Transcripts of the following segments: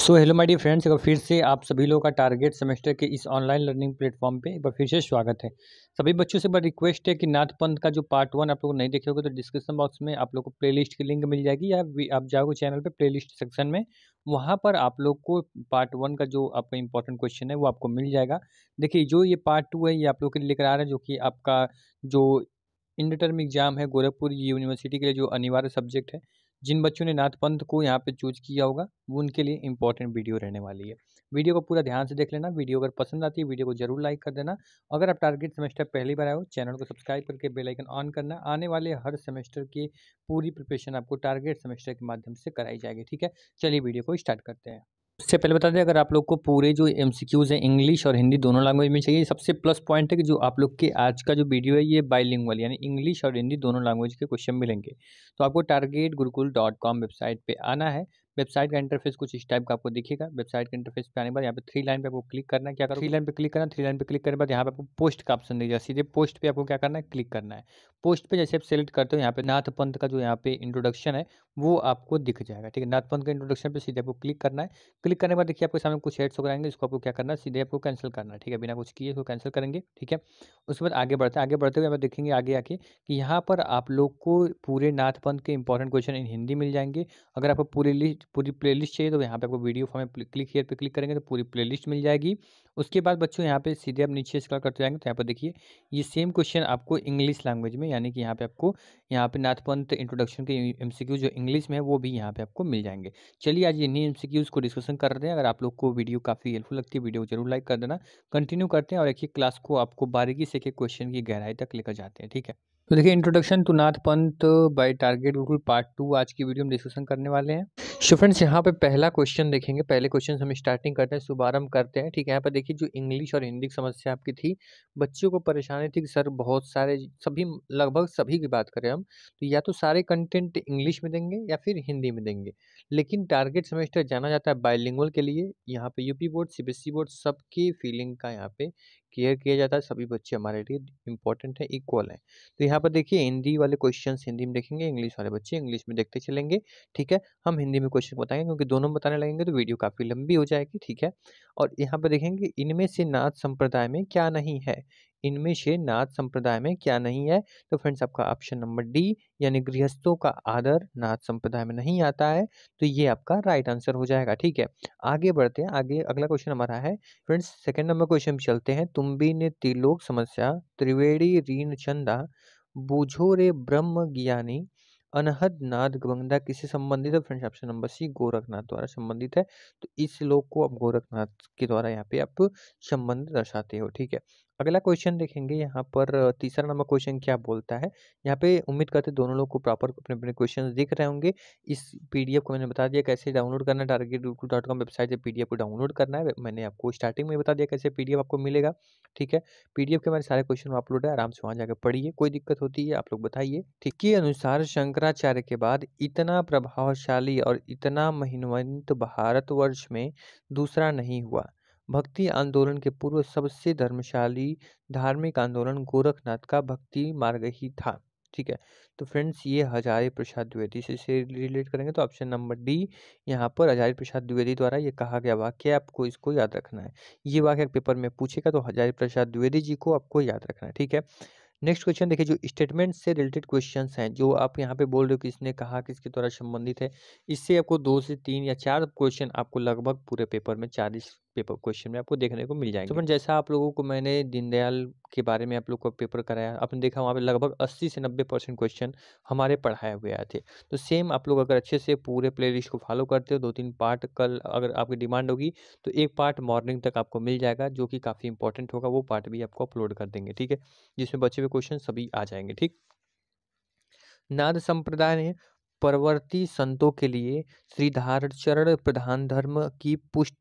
so hello my dear friends बार फिर से आप सभी लोगों का टारगेट सेमेस्टर के इस ऑनलाइन लर्निंग प्लेटफॉर्म पे एक बार फिर से स्वागत है सभी बच्चों से बड़ा रिक्वेस्ट है कि नाथ पंथ का जो पार्ट वन आप लोग नहीं देखे होगा तो डिस्क्रिप्शन बॉक्स में आप लोग को प्लेलिस्ट की लिंक मिल जाएगी या आप जाओगे चैनल प्ले लिस्ट सेक्शन में वहाँ पर आप लोग को पार्ट वन का जो आपका इंपॉर्टेंट क्वेश्चन है वो आपको मिल जाएगा देखिए जो ये पार्ट टू है ये आप लोग के लिए लेकर आ रहे हैं जो कि आपका जो इंटर टर्म एग्जाम है गोरखपुर यूनिवर्सिटी के लिए जो अनिवार्य सब्जेक्ट है जिन बच्चों ने नाथ पंथ को यहाँ पे चूज किया होगा वो उनके लिए इंपॉर्टेंट वीडियो रहने वाली है वीडियो को पूरा ध्यान से देख लेना वीडियो अगर पसंद आती है वीडियो को जरूर लाइक कर देना अगर आप टारगेट सेमेस्टर पहली बार आए हो चैनल को सब्सक्राइब करके बेलाइकन ऑन करना आने वाले हर सेमेस्टर की पूरी प्रिपरेशन आपको टारगेट सेमेस्टर के माध्यम से कराई जाएगी ठीक है चलिए वीडियो को स्टार्ट करते हैं उससे पहले बता दें अगर आप लोग को पूरे जो एम सी क्यूज़ हैं इंग्लिश और हिंदी दोनों लैंग्वेज में चाहिए सबसे प्लस पॉइंट है कि जो आप लोग के आज का जो वीडियो है ये बाइलिंग वाली यानी इंग्लिश और हिंदी दोनों लैंग्वेज के क्वेश्चन मिलेंगे तो आपको target Gurukul dot com website पर आना है वेबसाइट का इंटरफेस कुछ इस टाइप का आपको दिखेगा वेबसाइट के इंटरफेस पर आने के बाद यहाँ पे थ्री लाइन पे आपको क्लिक करना क्या करो थ्री लाइन पे क्लिक करना थ्री लाइन पे क्लिक करने के बाद यहाँ पे आपको पोस्ट का ऑप्शन दीजिएगा सीधे पोस्ट पे आपको क्या करना है क्लिक करना है पोस्ट पर जैसे आप सेलेक्ट करते हो यहाँ पर नाथ पंथ का जो यहाँ पे इंट्रोडक्शन है वो आपको दिख जाएगा ठीक है नाथपंथ के इंट्रोडक्शन पे सीधे आपको क्लिक करना है क्लिक करने के बाद देखिए आपके सामने कुछ हेड्स वगैरह आएंगे इसको आपको क्या करना है सीधे आपको कैंसिल करना है ठीक है बिना कुछ किए इसको कैंसिल करेंगे ठीक है उसके बाद आगे बढ़ते हैं आगे बढ़ते हुए आप देखेंगे आगे आके कि यहाँ पर आप लोग को पूरे नाथपंथ के इंपॉर्टेंट क्वेश्चन इन हिंदी मिल जाएंगे अगर आपको पूरी लिस्ट पूरी प्ले चाहिए तो यहाँ पर आपको वीडियो फॉर्म में क्लिक हेयर पर क्लिक करेंगे तो पूरी प्ले मिल जाएगी उसके बाद बच्चों यहाँ पे सीधे आप नीचे स्क्रॉल करते जाएंगे तो यहाँ पर देखिए ये सेम क्वेश्चन आपको इंग्लिश लैंग्वेज में यानी कि यहाँ पे आपको यहाँ पे नाथपंथ इंट्रोडक्शन के एमसीक्यू जो इंग्लिश इंग्लिश में वो भी यहाँ पे आपको मिल जाएंगे चलिए आज इन्हीं एम सी को डिस्कशन कर रहे हैं अगर आप लोग को वीडियो काफ़ी हेल्पफुल लगती है वीडियो को जरूर लाइक कर देना कंटिन्यू करते हैं और एक ही क्लास को आपको बारीकी से एक क्वेश्चन की गहराई तक लेकर जाते हैं ठीक है तो देखिए इंट्रोडक्शन तो to Nath Panth by target Gurukul part two आज की वीडियो में डिस्कशन करने वाले हैं सो फ्रेंड्स यहाँ पे पहला क्वेश्चन देखेंगे पहले क्वेश्चन हम स्टार्टिंग करते हैं शुभारंभ करते हैं ठीक है यहाँ पर देखिए जो इंग्लिश और हिंदी की समस्या आपकी थी बच्चों को परेशानी थी कि सर बहुत सारे सभी लगभग सभी की बात करें हम तो या तो सारे कंटेंट इंग्लिश में देंगे या फिर हिंदी में देंगे लेकिन टारगेट सेमेस्टर जाना जाता है बायलिंगुअल के लिए यहाँ पे यूपी बोर्ड सी बोर्ड सबके फीलिंग का यहाँ पे केयर किया जाता है सभी बच्चे हमारे लिए इंपॉर्टेंट है इक्वल है तो यहाँ पर देखिए हिंदी वाले क्वेश्चन हिंदी में देखेंगे इंग्लिश वाले बच्चे इंग्लिश में देखते चलेंगे ठीक है हम हिंदी में क्वेश्चन बताएंगे क्योंकि दोनों बताने लगेंगे तो वीडियो काफ़ी लंबी हो जाएगी ठीक है और यहाँ पर देखेंगे इनमें से नाथ संप्रदाय में क्या नहीं है इनमें से नाथ संप्रदाय में क्या नहीं है तो फ्रेंड्स आपका ऑप्शन नंबर डी यानी गृहस्थों का आदर नाथ संप्रदाय में नहीं आता है तो ये आपका राइट आंसर हो जाएगा ठीक है आगे बढ़ते हैं आगे अगला क्वेश्चन हमारा है फ्रेंड्स सेकेंड नंबर क्वेश्चन चलते हैं तुम भी ने त्रिलोक समस्या त्रिवेणी ऋण चंदा बुझो रे ब्रह्म ज्ञानी अनहद नाद गंगा किससे संबंधित है friends option number C Gorakhnath द्वारा संबंधित है तो इस लोक को आप गोरखनाथ के द्वारा यहाँ पे आप संबंध दर्शाते हो ठीक है अगला क्वेश्चन देखेंगे यहाँ पर तीसरा नंबर क्वेश्चन क्या बोलता है यहाँ पे उम्मीद करते दोनों लोग को प्रॉपर अपने अपने क्वेश्चन दिख रहे होंगे इस पीडीएफ को मैंने बता दिया कैसे डाउनलोड करना टारगेट डॉट कॉम वेबसाइट से पीडीएफ को डाउनलोड करना है मैंने आपको स्टार्टिंग में बता दिया कैसे पीडीएफ आपको मिलेगा ठीक है पी के मेरे सारे क्वेश्चन अपलोड है आराम से वहाँ जाकर पढ़िए कोई दिक्कत होती है आप लोग बताइए ठीक के अनुसार शंकराचार्य के बाद इतना प्रभावशाली और इतना महिनवंत भारतवर्ष में दूसरा नहीं हुआ भक्ति आंदोलन के पूर्व सबसे धर्मशाली धार्मिक आंदोलन गोरखनाथ का भक्ति मार्ग ही था ठीक है तो फ्रेंड्स ये हजारी प्रसाद द्विवेदी से से रिलेट करेंगे तो ऑप्शन नंबर डी यहाँ पर हजारे प्रसाद द्विवेदी द्वारा ये कहा गया वाक्य आपको इसको याद रखना है ये वाक्य पेपर में पूछेगा तो हजारे प्रसाद द्विवेदी जी को आपको याद रखना है ठीक है नेक्स्ट क्वेश्चन देखिए जो स्टेटमेंट से रिलेटेड क्वेश्चन हैं जो आप यहाँ पे बोल रहे हो किसने कहा किसके द्वारा संबंधित है इससे आपको दो से तीन या चार क्वेश्चन आपको लगभग पूरे पेपर में चालीस पेपर क्वेश्चन में आपको देखने को मिल तो जाएंगे तो जैसा आप लोगों को मैंने दीनदयाल के बारे में आप लोग को पेपर कराया आपने देखा वहाँ पे लगभग 80 से 90 परसेंट क्वेश्चन हमारे पढ़ाए हुए आए थे तो सेम आप लोग अगर अच्छे से पूरे प्लेलिस्ट को फॉलो करते हो दो तीन पार्ट कल अगर आपकी डिमांड होगी तो एक पार्ट मॉर्निंग तक आपको मिल जाएगा जो कि काफ़ी इंपॉर्टेंट होगा वो पार्ट भी आपको अपलोड कर देंगे ठीक है जिसमें बचे हुए क्वेश्चन सभी आ जाएंगे ठीक नाद संप्रदाय ने परवर्ती संतों के लिए श्रीधार चरण प्रधान धर्म की पुष्ट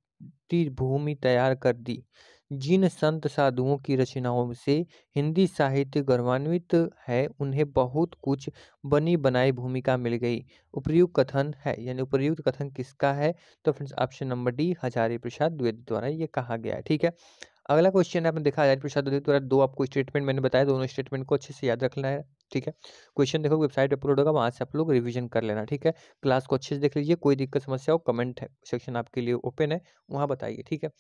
भूमि तैयार कर दी जिन संत साधुओं की रचनाओं से हिंदी साहित्य गौरवान्वित है उन्हें बहुत कुछ बनी बनाई भूमिका मिल गई उपयुक्त कथन है यानी उपयुक्त कथन किसका है तो friends option number D Hazari Prasad Dwivedi द्वारा ये कहा गया है ठीक है अगला क्वेश्चन आपने देखा हजारी प्रसाद द्विवेदी द्वारा दो आपको स्टेटमेंट मैंने बताया दोनों स्टेटमेंट को अच्छे से याद रखना है ठीक है क्वेश्चन देखो वेबसाइट अपलोड होगा वहाँ से आप लोग रिविजन कर लेना ठीक है क्लास को अच्छे से देख लीजिए कोई दिक्कत समस्या हो कमेंट है सेक्शन आपके लिए ओपन है वहाँ बताइए ठीक है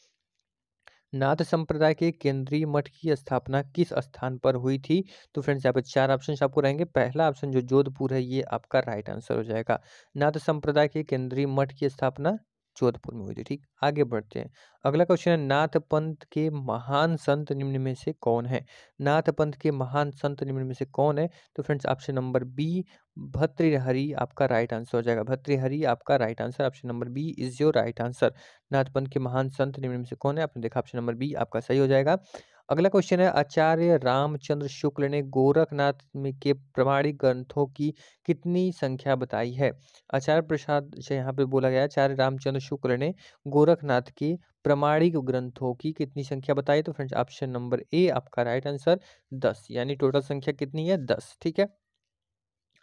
नाथ संप्रदाय के केंद्रीय मठ की स्थापना किस स्थान पर हुई थी तो फ्रेंड्स यहाँ पे चार ऑप्शन आपको रहेंगे पहला ऑप्शन जो जोधपुर है ये आपका राइट आंसर हो जाएगा नाथ संप्रदाय के केंद्रीय मठ की स्थापना जोधपुर में हुई थी ठीक आगे बढ़ते हैं अगला क्वेश्चन है नाथ पंथ के महान संत निम्न में से कौन है नाथ पंथ के महान संत निम्न में से कौन है तो friends option number B Bhartrihari आपका राइट आंसर हो जाएगा भत्रिहरी आपका right answer option number B is your right answer Nath Panth के महान संत निम्न में से कौन है आपने देखा ऑप्शन नंबर बी आपका सही हो जाएगा अगला क्वेश्चन है आचार्य रामचंद्र शुक्ल ने गोरखनाथ के प्रमाणिक ग्रंथों की कितनी संख्या बताई है आचार्य प्रसाद से यहाँ पे बोला गया आचार्य रामचंद्र शुक्ल ने गोरखनाथ के प्रमाणिक ग्रंथों की कितनी संख्या बताई तो फ्रेंड्स ऑप्शन नंबर ए आपका राइट आंसर दस यानी टोटल संख्या कितनी है दस ठीक है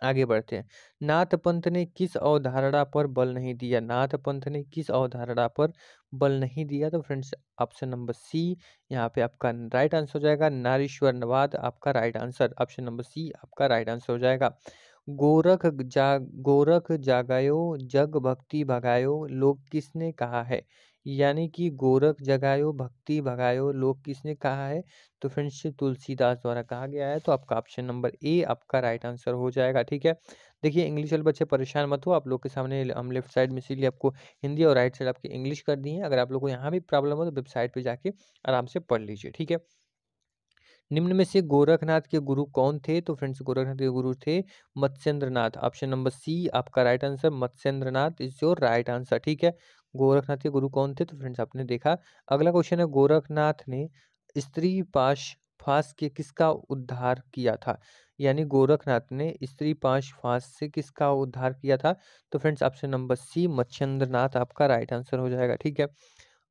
आगे बढ़ते हैं नाथ पंथ ने किस अवधारणा पर बल नहीं दिया नाथ पंथ ने किस अवधारणा पर बल नहीं दिया तो फ्रेंड्स ऑप्शन नंबर सी यहाँ पे आपका राइट आंसर हो जाएगा नवाद आपका right answer option number C आपका राइट आंसर हो जाएगा गोरख जा गोरख जागायो जग भक्ति भगायो लोग किसने कहा है यानी कि गोरख जगायो भक्ति भगायो लोक किसने कहा है तो फ्रेंड्स तुलसीदास द्वारा कहा गया है तो आपका ऑप्शन नंबर ए आपका राइट आंसर हो जाएगा ठीक है देखिए इंग्लिश वाले बच्चे परेशान मत हो आप लोग के सामने हम लेफ्ट साइड में इसीलिए आपको हिंदी और राइट साइड आपकी इंग्लिश कर दी है अगर आप लोग को यहाँ भी प्रॉब्लम हो तो वेबसाइट पर जाके आराम से पढ़ लीजिए ठीक है निम्न में से गोरखनाथ के गुरु कौन थे तो फ्रेंड्स गोरखनाथ के गुरु थे मत्स्येंद्र ऑप्शन नंबर सी आपका right answer Matsyendra is your right answer ठीक है गोरखनाथ के गुरु कौन थे तो फ्रेंड्स आपने देखा अगला क्वेश्चन है गोरखनाथ ने स्त्री पाश फांस के किसका उद्धार किया था यानी गोरखनाथ ने स्त्री पाश फांस से किसका उद्धार किया था तो friends option number C Machhendranath आपका राइट आंसर हो जाएगा ठीक है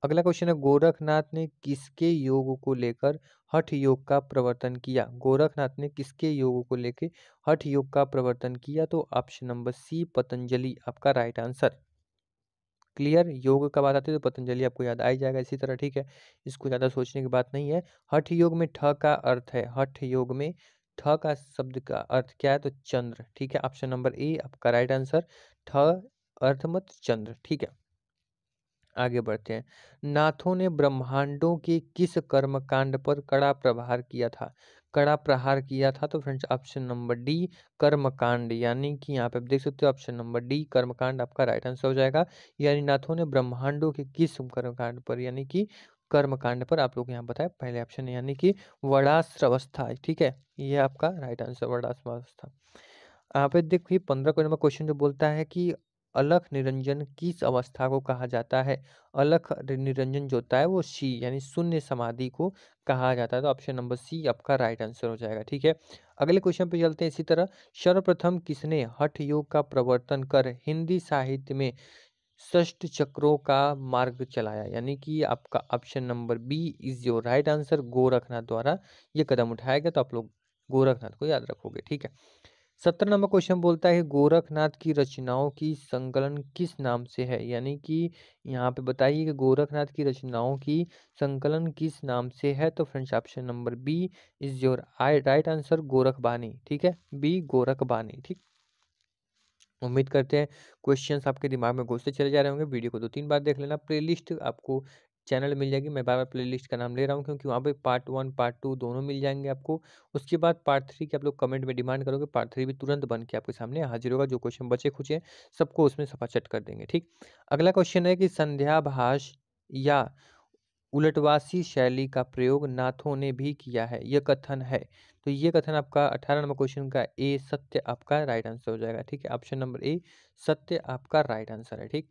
अगला क्वेश्चन है गोरखनाथ ने किसके योग को लेकर हठ योग का प्रवर्तन किया गोरखनाथ ने किसके योग को लेकर हठ योग का प्रवर्तन किया तो ऑप्शन नंबर सी पतंजलि आपका राइट आंसर क्लियर योग का बात आती है तो पतंजलि आपको याद आ ही जाएगा इसी तरह ठीक है इसको ज़्यादा सोचने की बात नहीं है हठ योग में ठ का अर्थ है हठ योग में ठ का शब्द का अर्थ क्या है तो चंद्र ठीक है ऑप्शन नंबर ए आपका राइट आंसर ठ अर्थ मत चंद्र ठीक है आगे बढ़ते हैं नाथों ने ब्रह्मांडों के किस कर्मकांड पर कड़ा प्रभार किया था कड़ा प्रहार किया था तो फ्रेंड्स ऑप्शन नंबर डी कर्मकांड यानी कि यहाँ पे आप देख सकते हो ऑप्शन नंबर डी कर्मकांड आपका राइट आंसर हो जाएगा यानी नाथों तो ने ब्रह्मांडों के किस कर्मकांड पर यानी कि कर्मकांड पर आप लोग यहाँ बताया पहले ऑप्शन यानी कि वड़ाश्रवस्था ठीक है ये आपका राइट आंसर वड़ाश्रवस्था यहाँ पे देखिए पंद्रह क्वेश्चन जो बोलता है कि अलख निरंजन किस अवस्था को कहा जाता है अलख निरंजन जो होता है वो सी यानी शून्य समाधि को कहा जाता है तो ऑप्शन नंबर सी आपका राइट आंसर हो जाएगा ठीक है अगले क्वेश्चन पे चलते हैं इसी तरह सर्वप्रथम किसने हठ योग का प्रवर्तन कर हिंदी साहित्य में ष्ट चक्रों का मार्ग चलाया यानी कि आपका option number B is your right answer Gorakhnath द्वारा ये कदम उठाया गया तो आप लोग गोरखनाथ को याद रखोगे ठीक है सत्रह नंबर क्वेश्चन बोलता है गोरखनाथ की रचनाओं की संकलन किस नाम से है यानी कि यहाँ पे बताइए कि गोरखनाथ की रचनाओं की संकलन किस नाम से है तो friends option number B is your I right answer Gorakh Bani ठीक है बी गोरख बानी ठीक उम्मीद करते हैं क्वेश्चंस आपके दिमाग में घुसते चले जा रहे होंगे वीडियो को दो तीन बार देख लेना प्लेलिस्ट आपको चैनल मिल जाएगी मैं बार बार प्लेलिस्ट का नाम ले रहा हूँ क्योंकि वहाँ पे पार्ट वन पार्ट टू दोनों मिल जाएंगे आपको उसके बाद पार्ट थ्री के आप लोग कमेंट में डिमांड करोगे पार्ट थ्री भी तुरंत बन के आपके सामने हाजिर होगा जो क्वेश्चन बचे खुचे सबको उसमें सफाचट कर देंगे ठीक अगला क्वेश्चन है कि संध्या भाष या उलटवासी शैली का प्रयोग नाथों ने भी किया है यह कथन है तो ये कथन आपका अठारह नंबर क्वेश्चन का ए सत्य आपका राइट आंसर हो जाएगा ठीक है ऑप्शन नंबर ए सत्य आपका राइट आंसर है ठीक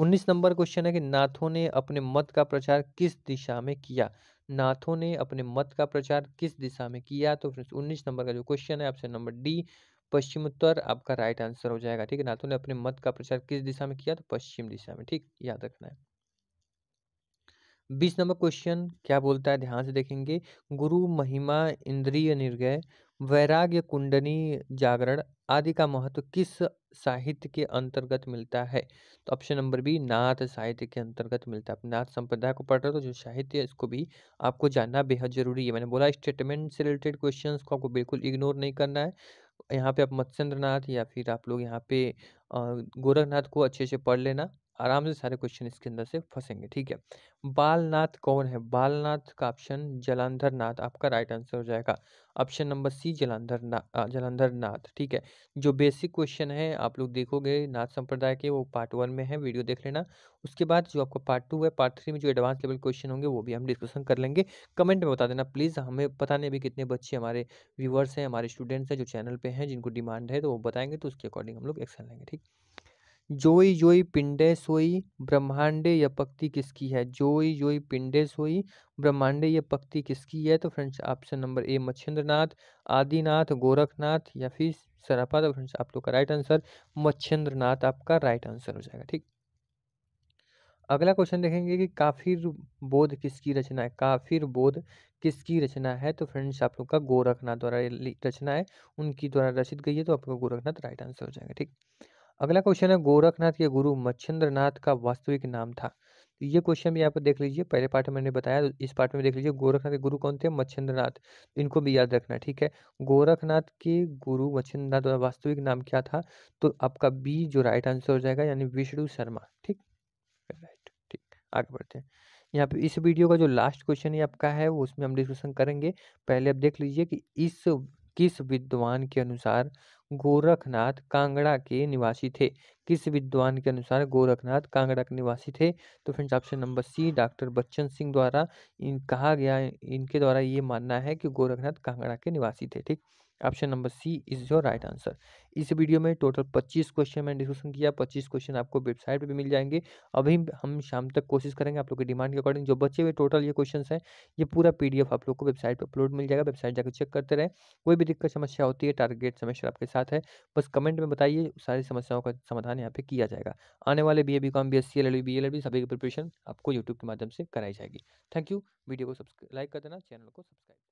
उन्नीस नंबर क्वेश्चन है कि नाथों ने अपने मत का प्रचार किस दिशा में किया नाथों ने अपने मत का प्रचार किस दिशा में किया तो फ्रेंड्स उन्नीस नंबर का जो क्वेश्चन है ऑप्शन नंबर डी पश्चिम उत्तर आपका राइट आंसर हो जाएगा ठीक है नाथों ने अपने मत का प्रचार किस दिशा में किया तो पश्चिम दिशा में ठीक याद रखना है बीस नंबर क्वेश्चन क्या बोलता है ध्यान से देखेंगे गुरु महिमा इंद्रिय निर्गय वैराग्य कुंडली जागरण आदि का महत्व किस साहित्य के अंतर्गत मिलता है तो ऑप्शन नंबर बी नाथ साहित्य के अंतर्गत मिलता है नाथ संप्रदाय को पढ़ रहे हो तो जो साहित्य है इसको भी आपको जानना बेहद जरूरी है मैंने बोला स्टेटमेंट से रिलेटेड क्वेश्चंस को आपको बिल्कुल इग्नोर नहीं करना है यहाँ पे आप मत्स्येंद्र नाथ या फिर आप लोग यहाँ पे गोरखनाथ को अच्छे से पढ़ लेना आराम से सारे क्वेश्चन इसके अंदर से फंसेंगे ठीक है बालनाथ कौन है बालनाथ का ऑप्शन जलंधर नाथ आपका राइट आंसर हो जाएगा ऑप्शन नंबर सी जलंधर ना जलंधर नाथ ठीक है जो बेसिक क्वेश्चन है आप लोग देखोगे नाथ संप्रदाय के वो पार्ट वन में है वीडियो देख लेना उसके बाद जो आपका पार्ट टू है पार्ट थ्री में जो एडवांस लेवल क्वेश्चन होंगे वो भी हम डिस्कशन कर लेंगे कमेंट में बता देना प्लीज़ हमें पता नहीं अभी कितने बच्चे हमारे व्यूवर्स हैं हमारे स्टूडेंट्स हैं जो चैनल पर हैं जिनको डिमांड है तो वो बताएंगे तो उसके अकॉर्डिंग हम लोग एक्शन लेंगे ठीक जोई जोई पिंडे सोई ब्रह्मांडे यह पक्ति किसकी है जोई जोई पिंडे सोई ब्रह्मांडे यह पक्ति किसकी है तो friends option number A Machhindranath Adinath Gorakhnath या फिर सरापा तो फ्रेंड्स आप लोग का राइट आंसर मच्छिंद्रनाथ आपका राइट आंसर हो जाएगा ठीक अगला क्वेश्चन देखेंगे कि काफिर बोध किसकी रचना है काफिर बोध किसकी रचना है तो फ्रेंड्स आप लोग का गोरखनाथ द्वारा रचना है उनकी द्वारा रचित गई है तो आपका गोरखनाथ राइट आंसर हो जाएगा ठीक अगला क्वेश्चन है गोरखनाथ के गुरु मच्छिंद्र का वास्तविक नाम था तो ये क्वेश्चन भी यहाँ पर देख लीजिए पहले पार्ट में मैंने बताया तो इस पार्ट में देख लीजिए गोरखनाथ के गुरु कौन थे मच्छिंद्र इनको भी याद रखना ठीक है गोरखनाथ के गुरु मच्छिंद्र नाथ वास्तविक नाम क्या था तो आपका बी जो राइट आंसर हो जाएगा यानी विष्णु शर्मा ठीक राइट ठीक आगे बढ़ते हैं यहाँ पे इस वीडियो का जो लास्ट क्वेश्चन है आपका है उसमें हम डिस्कशन करेंगे पहले आप देख लीजिए कि इस किस विद्वान के अनुसार गोरखनाथ कांगड़ा के निवासी थे किस विद्वान के अनुसार गोरखनाथ कांगड़ा के निवासी थे तो friends option number C doctor Bachchan Singh द्वारा इन कहा गया इनके द्वारा ये मानना है कि गोरखनाथ कांगड़ा के निवासी थे ठीक option number C is your right answer इस वीडियो में टोटल 25 क्वेश्चन मैंने डिस्कशन किया 25 क्वेश्चन आपको वेबसाइट पे भी मिल जाएंगे अभी हम शाम तक कोशिश करेंगे आप लोग की डिमांड के अकॉर्डिंग जो बचे हुए टोटल ये क्वेश्चन हैं ये पूरा पीडीएफ आप लोग को वेबसाइट पर अपलोड मिल जाएगा वेबसाइट जाकर चेक करते रहें कोई भी दिक्कत समस्या होती है टारगेट सेमेस्टर आपके साथ है बस कमेंट में बताइए सारी समस्याओं का समाधान यहाँ पे किया जाएगा आने वाले B A B com B S C B सभी की प्रिपरेशन आपको यूट्यूब के माध्यम से कराई जाएगी थैंक यू वीडियो को सब्सक्राइब लाइक कर देना चैनल को सब्सक्राइब